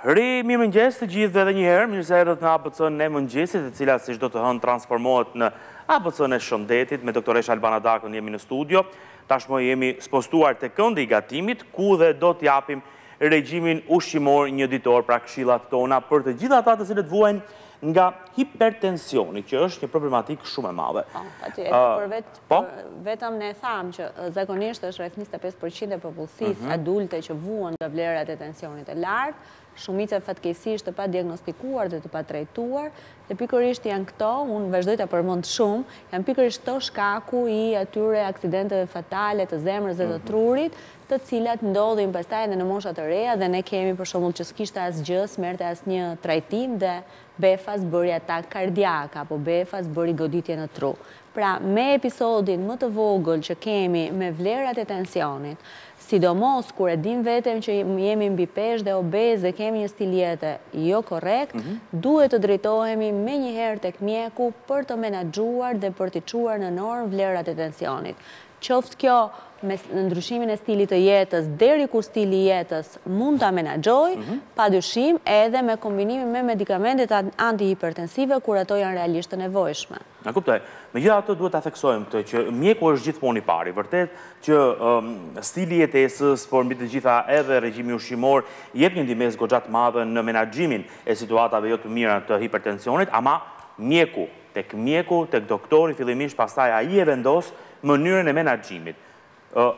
Ri, mi mëngjes të gjithë dhe dhe njëherë, mirëse e rëtë në apëtësën e mëngjesit, e cila si shdo të hënë transformohet në ABC e shëndetit, me doktoresh Albana Dakën jemi në studio, tashmo jemi spostuar të këndi i gatimit, ku dhe do japim regjimin ushqimor një ditor pra këshilat tona për të gjitha ta të cilët vuen nga hipertensioni, që është një problematik shumë e madhe. Po, po? vetëm ne thamë që zakonisht është rreth 25% e popullësis adulte që vuen nga vlerat e tensionit e lartë, shumica fatkesisht të pa diagnostikuar dhe të pa trejtuar, dhe pikërisht janë këto, unë vazhdoj të përmond shumë, janë pikërisht të shkaku i atyre aksidenteve fatale të zemrës dhe të mhm. trurit, të cilat ndodhin pastaj edhe në moshat të reja dhe ne kemi për shumull që s'kisht as gjës, merte as një trajtim dhe befas bëri atak kardiak, apo befas bëri goditje në tru. Pra, me episodin më të vogël që kemi me vlerat e tensionit, sidomos kure din vetëm që jemi mbi pesh dhe obez dhe kemi një stiljetë jo korekt, mhm. duhet të drejtohemi me njëherë të këmjeku për të menagjuar dhe për të quar në norm vlerat e tensionit. Qoftë kjo në ndryshimin e stilit të jetës, deri kur stili jetës mund të amenagjoj, mhm. pa dyshim edhe me kombinimin me medikamentet antihipertensive, kur ato janë realisht të nevojshme. Në kuptoj, me gjitha ato duhet të theksojmë të që mjeku është gjithë poni pari, vërtet që um, stili jetesës, por mbi të gjitha edhe regjimi ushqimor, jep një ndimes gogjat madhe në menagjimin e situatave jo të mira të hipertensionit, ama mjeku, tek mjeku, tek doktori, fillimish pasaj a i e vendosë mënyrën e menagjimit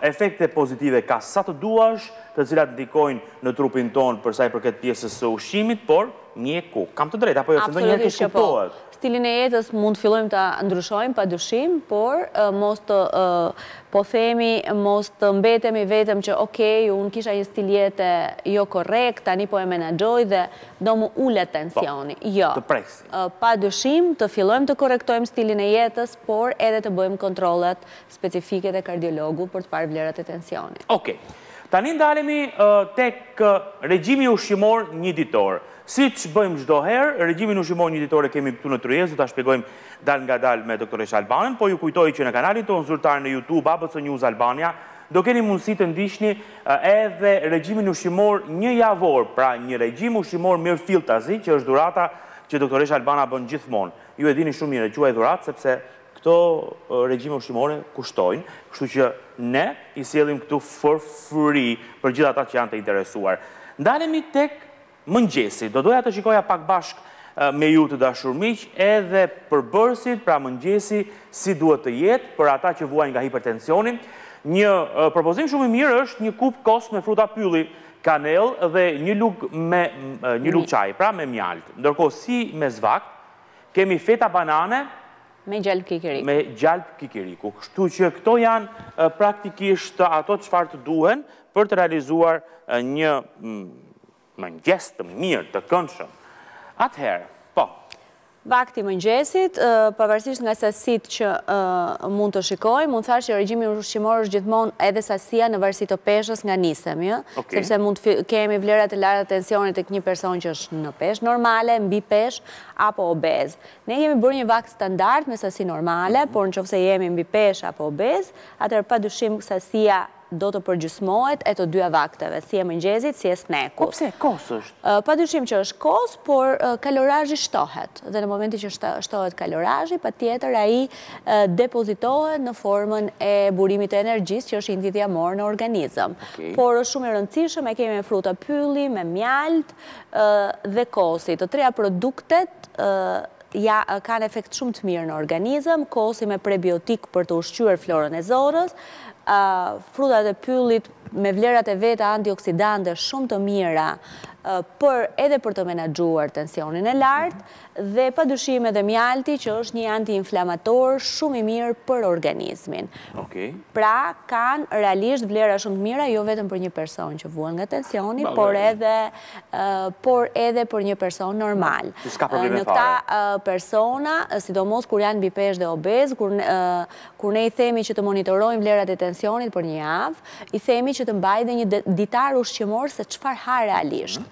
efekte pozitive ka sa të duash, të cilat ndikojnë në trupin tonë përsa i përket pjesës së ushimit, por mjeku, kam të drejt, apo jo, se ndo njërë të po. shkuptohet. Stilin e jetës mund të fillojmë të ndryshojmë pa dushim, por mos të po themi, mos të mbetemi vetëm që, okej, unë kisha një stil jetë jo korekt, tani po e menagjoj dhe do mu ullet po, tensioni. Jo, pa dushim të fillojmë të korektojmë stilin e jetës, por edhe të bëjmë kontrolet specifike dhe kardiologu për të parë vlerat e tensionit. Okej. Tani ndalemi tek regjimi ushqimor një ditorë. Si që bëjmë gjdoherë, regjimin u shimon një e kemi këtu në dhe ta shpjegojmë dal nga dal me doktoresh Albanën, po ju kujtoj që në kanalin të nëzurtar në Youtube, abët së njuz Albania, do keni mundësi të ndishni edhe regjimin u shimor një javor, pra një regjim u shimor mirë filtazi, që është durata që doktoresh Albana bënë gjithmonë. Ju e dini shumë një regjua e durat, sepse këto regjime ushqimore kushtojnë, kështu që ne i sjellim këtu for free për gjithë ata që janë të interesuar. Ndalemi tek mëngjesi. Do doja të shikoja pak bashk me ju të dashur miq edhe përbërsit, pra mëngjesi si duhet të jetë për ata që vuajnë nga hipertensioni. Një propozim shumë i mirë është një kupë kos me fruta pylli, kanell dhe një luk me një luk çaj, pra me mjalt. Ndërkohë si me zvak kemi feta banane, Me gjalp kikiriku. Me gjalp kikiriku. Kështu që këto janë praktikisht ato që farë të duhen për të realizuar një mëngjes të mirë të këndshëm. Atëherë, Vakti mëngjesit, pavarësisht nga sasit që mund të shikoj, mund thashtë që regjimin rrushqimor është gjithmon edhe sasia në varsit të peshës nga nisemi, jo? sepse mund kemi vlerat e lartë tensionit e kënjë person që është në peshë normale, mbi peshë apo obez. Ne jemi bërë një vakt standart me sasi normale, por në qofse jemi mbi peshë apo obez, atër pa dushim sasia do të përgjysmojt e të dyja vakteve, si e mëngjezit, si e snekut. Po pse, kos është? Pa dyshim që është kos, por kalorajji shtohet. Dhe në momenti që shtohet kalorajji, pa tjetër a i depozitohet në formën e burimit të energjis që është indhidhja morë në organizëm. Por është shumë e rëndësishëm, e kemi me fruta pylli, me mjalt dhe kosit. Të treja produktet kanë efekt shumë të mirë në organizëm, kosi me prebiotik për të ushqyër florën e zorës, frutat e pyllit me vlerat e veta antioksidante shumë të mira Eh, për edhe për të menagjuar tensionin e lartë dhe për dushime dhe mjalti që është një anti-inflamator shumë i mirë për organizmin. Pra, kanë realisht vlera shumë të mira, jo vetëm për një person që vuan nga tensioni, eh, por edhe për një person normal. Eh, në këta persona, sidomos kur janë bipesh dhe obez, kur ne i themi që të monitorojmë vlerat e tensionit për një avë, i themi që të mbaj dhe një ditar ushqimor se qëfar ha realisht. Mhm.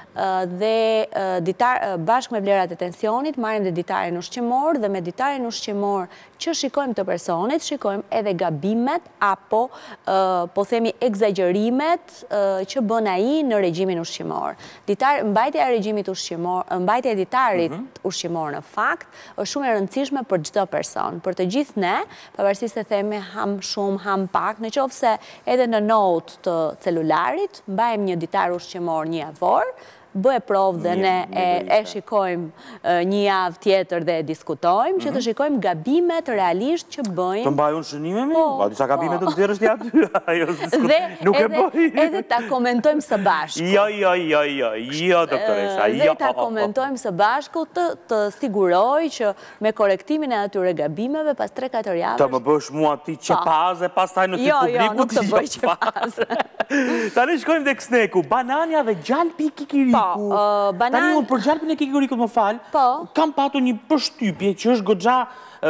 dhe bashkë me vlerat e tensionit marim dhe ditarin ushqimor dhe me ditarin ushqimor që shikojmë të personit, shikojmë edhe gabimet apo po themi exagerimet që bëna i në regjimin ushqimor mbajtja e regjimit ushqimor mbajtja e ditarit mhm. ushqimor në fakt është shumë e rëndësishme për gjithë person për të gjithë ne përbërsi se themi ham shumë, ham pak në se edhe në not të celularit mbajmë një ditar ushqimor një avorë bëhe provë dhe ne e shikojmë një javë tjetër dhe diskutojmë, që të mhm. shikojmë gabimet realisht që bëjmë. Të mbajun shënime mi? Po, disa po. gabimet të të zirë është jatë, ajo nuk e bëjë. Edhe ta komentojmë së bashku. Jo, jo, jo, jo, jo, doktoresa, jo. Dhe ta komentojmë së bashku të siguroj që me korektimin e atyre gabimeve pas 3-4 javës... Të më bësh mua ti po. që paze, pas taj në jo, jo, publiku të që paze. Ta në shkojmë dhe kësneku, banania dhe gjallë piki kritiku. Po, uh, Tani unë për gjalpin e kikirikut më falë, po. kam patu një pështypje që është gogja,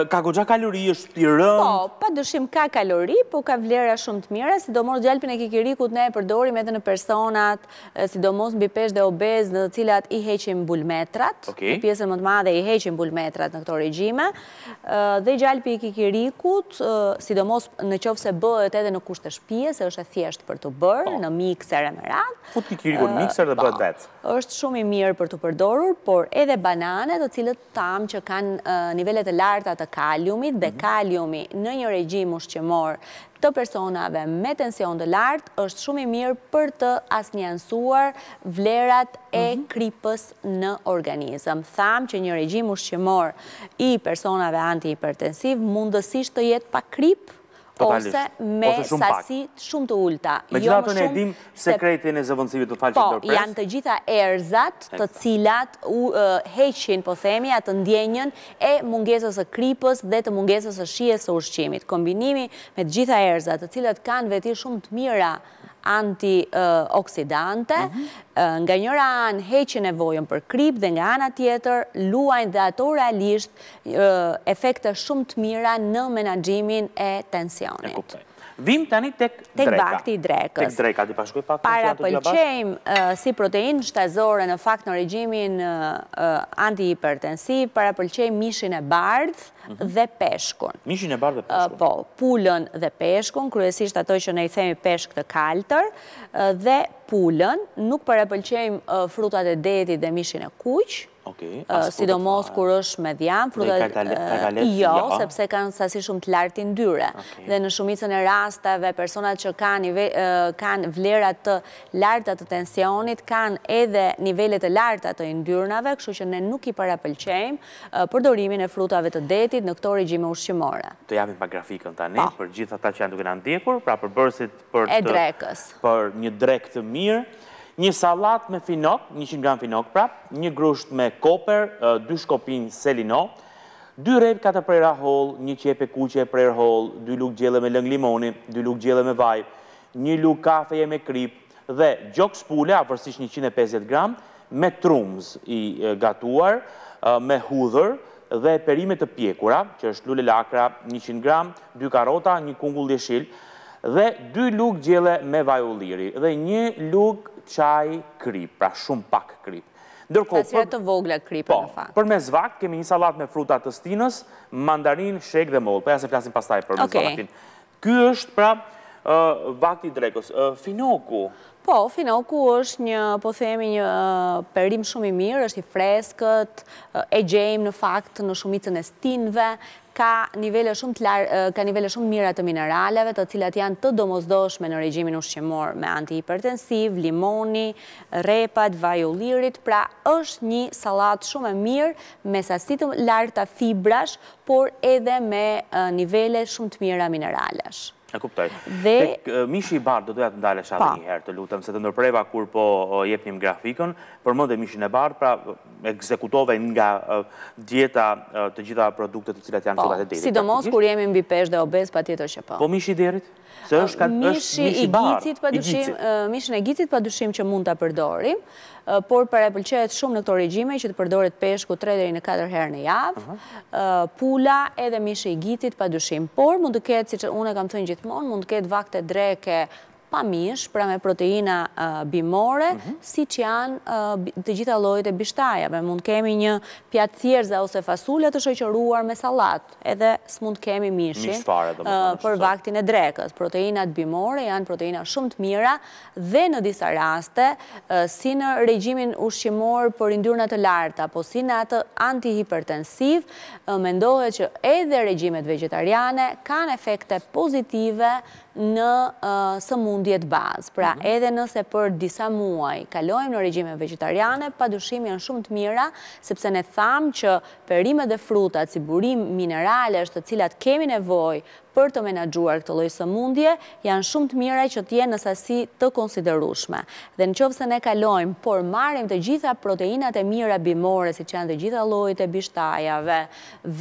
ka gogja kalori, është pirëm. Po, pa dëshim ka kalori, po ka vlera shumë të mire, sidomos gjalpin e kikirikut ne e përdorim edhe në personat, sidomos në bipesh dhe obez në cilat i heqim bulmetrat, në pjesën më të madhe i heqim bulmetrat në këto regjime, dhe gjalpi i kikirikut, sidomos në qovë se bëhet edhe në kushtë shpjes, është e thjesht për të bërë, po. në mikser e më ratë. Fut në mikser dhe bëhet vetë është shumë i mirë për të përdorur, por edhe banane të cilët tamë që kanë nivellet e larta të kaliumit dhe mhm. kaliumi në një regjim ushqemor të personave me tension të lartë është shumë i mirë për të asnjansuar vlerat e mhm. kripës në organizëm. Thamë që një regjim ushqemor i personave anti-hipertensiv mundësisht të jetë pa kripë, ose me sasi shumë të ulta. Me jo, gjitha të një edhim sekretin e zëvëndësivit të falqit dërpres? Po, janë të gjitha erzat të cilat heqin, po themi, atë ndjenjën e mungesës e kripës dhe të mungesës e shies e ushqimit. Kombinimi me të gjitha erzat të cilat kanë veti shumë të mira antioksidante, nga njëra anë heqin e vojën për krip dhe nga anë atjetër luajnë dhe ato realisht efekte shumë të mira në menagjimin e tensionit. E Vim tani tek dreka. Tek vakti i drekës. Tek dreka, di pashkuj pak. Para pëlqejmë si protein shtazore në fakt në regjimin anti-hipertensiv, para pëlqejmë mishin e bardhë mhm. dhe peshkun. Mishin e bardhë dhe peshkun. Po, pullën dhe peshkun, kryesisht ato që ne i themi peshk të kaltër, dhe pullën, nuk para pëlqejmë frutat e deti dhe mishin e kuqë, sidomos kur është me frutat jo, sepse kanë sasi shumë të lartin dyre. Dhe në shumicën e rastave, personat që kanë vlerat të lartat të tensionit, kanë edhe nivellet të lartat të indyrnave, këshu që ne nuk i para pëlqejmë përdorimin e frutave të detit në këto regjime ushqimore. Të japim pa grafikën të anit, po. për gjitha ta që janë duke në ndjekur, pra për bërësit për një drek të mirë, një salat me finok, 100 gram finok prap, një grusht me koper, 2 shkopin selino, 2 rep 4 prera hol, një qepe kuqe e prer hol, 2 luk gjele me lëng limoni, 2 luk gjele me vaj, një luk kafeje me kryp, dhe gjok spule, a 150 gram, me trumës i gatuar, me hudhër, dhe perimet të pjekura, që është lule lakra, 100 gram, 2 karota, një kungull dhe shilë, dhe 2 luk gjele me vajulliri, dhe një luk qaj kri, pra shumë pak kri. Pasirat të vogla kri, për po, në fakt. Për me zvak, kemi një salat me fruta të stinës, mandarin, shek dhe mollë. Për po ja se flasin pastaj për me zvakin. Ky është, pra, i drekës. Finoku? Po, finoku është një, po themi, një perim shumë i mirë, është i freskët, e gjejmë në fakt në shumicën e stinëve, ka nivele shumë të eh, ka nivele shumë mirat të mineraleve të cilat janë të domozdoshme në regjimin ushqimor me antihipertensiv, limoni, repat, vajullirit, pra është një salat shumë e mirë me sasitë larta fibrash, por edhe me eh, nivele shumë të mira mineralesh. E kuptoj. Dhe... Mishi i bardë, do të jetë ndale shatë një herë të lutëm, se të ndërpreva kur po jep njëm grafikën, për e mishin e bardë, pra ekzekutove nga djeta të gjitha produktet të cilat janë të datë e derit. Sidomos, kur jemi mbi pesh dhe obez, pa tjetër që po. Po mishi i derit? Mishi i gjicit, pa dushim që mund të përdorim, Eh, por për e pëlqet shumë në këto regjime që të përdoret peshku 3-4 herë në javë, eh, pula edhe mishë i gitit pa dushim, por mund të ketë, si që unë e kam thënë gjithmonë, mund të ketë vakte dreke pa mish, pra me proteina bimore, mhm. si që janë të gjitha lojt e bishtajave. Mund kemi një pjatë thjerëza ose fasulja të shëqëruar me salat, edhe së mund kemi mishin për vaktin e drekës. Proteinat bimore janë proteina shumë të mira dhe në disa raste, si në regjimin ushqimor për indyrnat të larta, po si në atë antihipertensiv, me ndohet që edhe regjimet vegetariane kanë efekte pozitive në së mund humbjet bazë. Pra mhm. edhe nëse për disa muaj kalojmë në regjime vegetariane, pa dushim janë shumë të mira, sepse ne thamë që perime dhe frutat, si burim mineralesht të cilat kemi nevoj për të menagjuar këtë lojë së mundje, janë shumë të mire që t'je në sasi të konsiderushme. Dhe në qovë se ne kalojmë, por marim të gjitha proteinat e mire bimore, si që janë të gjitha lojë të bishtajave,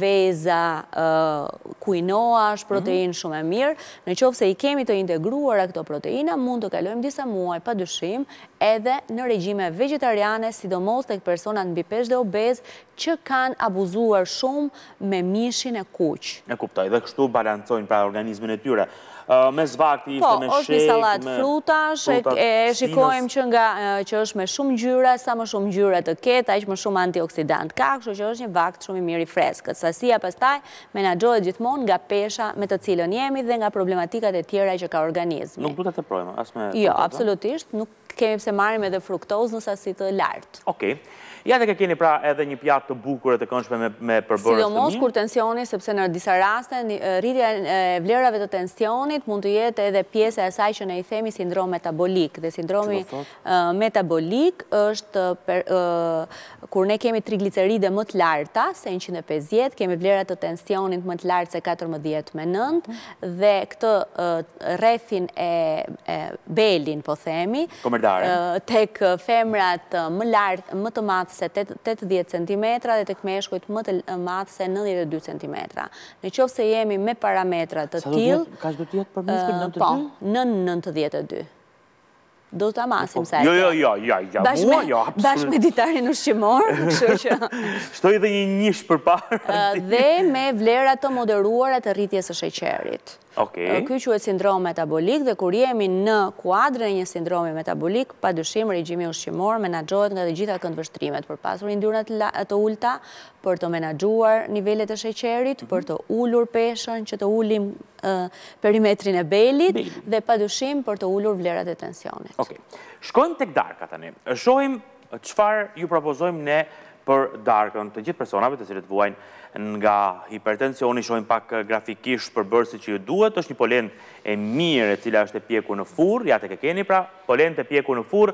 veza, kuinoa, është protein mhm. shumë e mirë, në qovë se i kemi të integruar e këto proteina, mund të kalojmë disa muaj, pa dyshim edhe në regjime vegetariane, sidomos të këtë personat në bipesh dhe obez, që kanë abuzuar shumë me mishin e kuq. E kuptaj, dhe kështu balancojnë pra organizmin e tyre. Me zvakti, ishte po, me shek, me... Po, është një salat frutash, e shikojmë që nga që është me shumë gjyra, sa më shumë gjyra të ketë, a më shumë antioksidant kakshu, që është një vakt shumë i mirë i freskët. Sasia pastaj, menagjohet gjithmonë nga pesha me të cilën jemi dhe nga problematikat e tjera që ka organizmi. Nuk duke të projma, asme... Jo, absolutisht, nuk kemi pëse marim edhe fruktoz në sasit lartë. Okej. Ja dhe ka keni pra edhe një pjatë të bukur e të këndshme me përbërës të minë. Si mos kur tensioni, sepse në disa raste, rritja e vlerave të tensionit mund të jetë edhe pjese asaj që ne i themi sindrom metabolik. Dhe sindromi metabolik është kur ne kemi trigliceride më të larta, se 150, kemi vlerat të tensionit më të lartë se 14 me 9, dhe këtë rethin e belin, po themi, tek femrat më të matë madhë se 80 cm dhe të këmeshkujt më të madhë se 92 cm. Në qovë se jemi me parametrat të tjilë, Ka që do për 92? Po, në 92. Do të amasim se... Jo, jo, jo, jo, jo, mua, jo, absolut. Bash me ditarin shqimor, kështu që... Shtoj dhe një njësh për parë. Dhe me vlerat të moderuarat të rritjes e sheqerit. Ky që e sindrom metabolik dhe kur jemi në kuadrën e një sindromi metabolik, pa dëshim regjimi ushqimor, menagjohet nga dhe gjitha këndvështrimet për pasur indyrnat të ulta, për të menagjuar nivellet e sheqerit, mhm. për të ullur peshen, që të ullim perimetrin e belit, dhe pa dëshim për të ullur vlerat e tensionit. Shkojmë të këdarka të një, shohim qëfar ju propozojmë ne për darkën të gjithë personave të cilët vuajnë nga hipertensioni, shojnë pak eh, grafikish për bërë si që ju duhet, është një polen e mirë e cila është e pjeku në fur, ja të ke keni pra, polen të pjeku në fur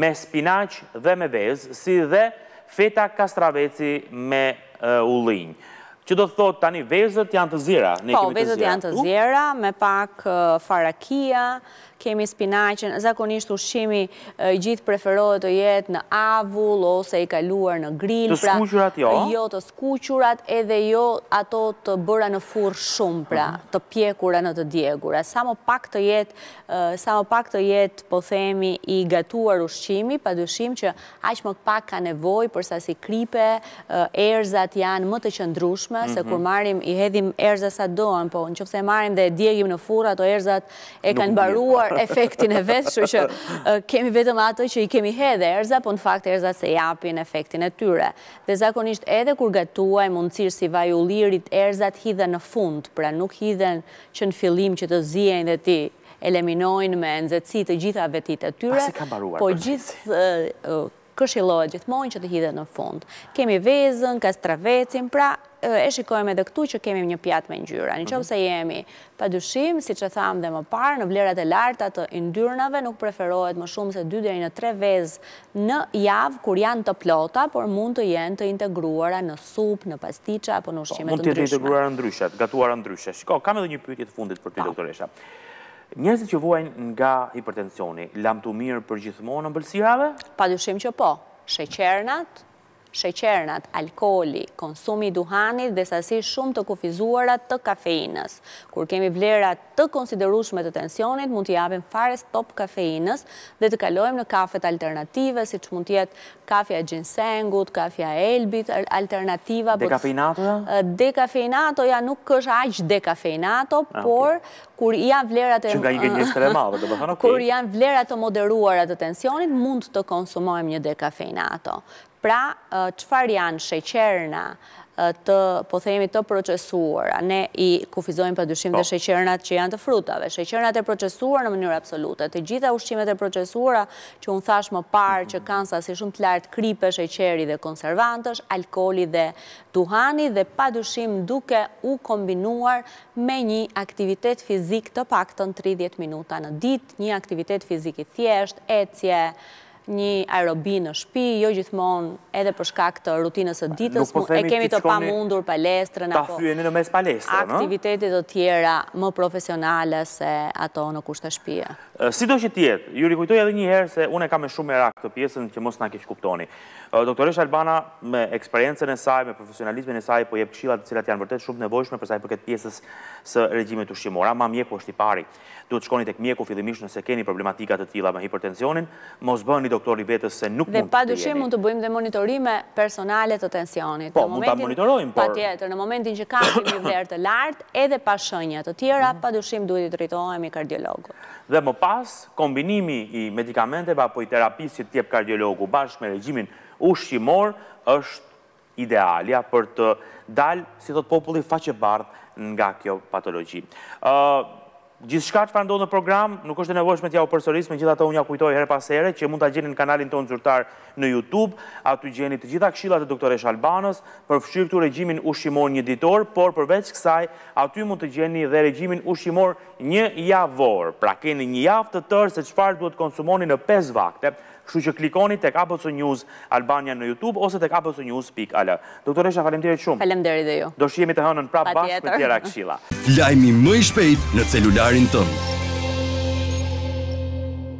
me spinaq dhe me vez, si dhe feta kastraveci me eh, ullinjë. Që do të tani vezët janë të zira? Po, vezët janë të zira, me pak eh, farakia, kemi spinachin, zakonisht ushqimi gjithë preferohet të jetë në avull ose i kaluar në grill. Të pra, skuqurat jo? Jo, të skuqurat edhe jo ato të bëra në furë shumë, pra, mhm. të pjekura në të djegura. Sa më pak të jetë, sa më pak të jetë, po themi, i gatuar ushqimi, pa dushim që aqë më pak ka nevoj, përsa si kripe, erzat janë më të qëndrushme, se mhm. kur marim, i hedhim erzat sa doan, po në qëfëse marim dhe djegim në furë, ato erzat e kanë po. baruar parë efektin e vetë, shu që kemi vetëm ato që i kemi hedhe erza, po në fakt erza se japin efektin e tyre. Dhe zakonisht edhe kur gatuaj mundësirë si vajullirit, erzat hidhe në fund, pra nuk hidhen që në fillim që të zien dhe ti eliminojnë me nëzëci të gjitha vetit e tyre, po gjithë këshilohet gjithmojnë që të hidhe në fund. Kemi vezën, kastravecin, pra e shikojmë edhe këtu që kemi një pjatë me njyra. Në qëmë mhm. se jemi pa dyshim, si që thamë dhe më parë, në vlerat e larta të indyrnave, nuk preferohet më shumë se 2 në 3 vez në javë kur janë të plota, por mund të jenë të integruara në sup, në pasticha, apo në ushqime të ndryshme. Mund të integruara ndryshat, gatuara ndryshat. Shiko, kam edhe një pytje të fundit për ti, po. doktor Esha. Njerëzit që vojnë nga hipertensioni, lam të mirë për gjithmonë në bëlsirave? Pa që po. Sheqernat, sheqernat, alkoli, konsumi duhanit dhe sasi shumë të kufizuarat të kafeinës. Kur kemi vlerat të konsiderushme të tensionit, mund të japim fare stop kafeinës dhe të kalojmë në kafet alternative, si që mund tjetë kafja ginsengut, kafja elbit, alternativa... Dekafeinato? Dekafeinato, ja, nuk është aqë dekafeinato, ah, por kur janë vlerat e... Që nga një një njështër dhe ok. Kur janë vlerat të moderuarat të tensionit, mund të konsumojmë një dekafeinato. Pra, qëfar janë sheqerna të, po themi, të procesuara? Ne i kufizojmë për dyshim të po. sheqernat që janë të frutave. Sheqernat e procesuara në mënyrë absolute. Të gjitha ushqimet e procesuara që unë thash më parë që kanë sa si shumë të lartë kripe sheqeri dhe konservantës, alkoli dhe duhani dhe pa dyshim duke u kombinuar me një aktivitet fizik të pak të në 30 minuta në dit, një aktivitet fizik i thjesht, ecje, një aerobin në shpi, jo gjithmonë edhe për shkak të rutinës po e ditës, e kemi të pamundur palestrën, aktivitetet të tjera më profesionale se ato në kushtë të shpia. Si do që tjetë, ju rikujtoj edhe një herë se une kam e shumë e rakë të pjesën që mos në kishë kuptoni. Doktoresh Albana, me eksperiencen e saj, me profesionalizmin e saj, po jep këshilat cilat janë vërtet shumë nevojshme përsa i përket pjesës së regjimit të shqimora, ma mjeku është i pari. Duhet shkoni tek mjeku fillimish nëse keni problematikat të tila me hipertensionin, mos bëni doktor i vetës se nuk mund të jemi. Dhe pa dushim mund të bëjmë dhe monitorime personale të tensionit. Po, mund të monitorojmë, por... Pa tjetër, në momentin që ka të një vërë të lartë, edhe pa shënjët të tjera, pa dushim duhet i të rritohem i kardiologu. Dhe më pas, kombinimi i medikamenteve apo i terapisit të tjep kardiologu bashkë me regjimin ushqimor, është idealja për të dalë, si të të faqe bardë nga kjo patologi. Gjithë shka që fa ndonë në program, nuk është të nevojshme t'ja u përsërisme, gjitha të unja kujtoj herë pasere, që mund t'a gjeni në kanalin tonë zyrtar në Youtube, aty gjeni të gjitha kshilat e doktoresh Albanës, për fshirë të regjimin ushqimor një ditor, por përveç kësaj, aty mund të gjeni dhe regjimin ushqimor një javor, pra keni një javë të tërë se qëfar duhet konsumoni në 5 vakte, Kështu që klikoni tek ABC News Albania në YouTube ose tek ABC News.al. Doktoresha, faleminderit shumë. Faleminderit dhe ju. Do shihemi të hënën prapë bashkë për tjera këshilla. Lajmi më i shpejt në celularin tënd.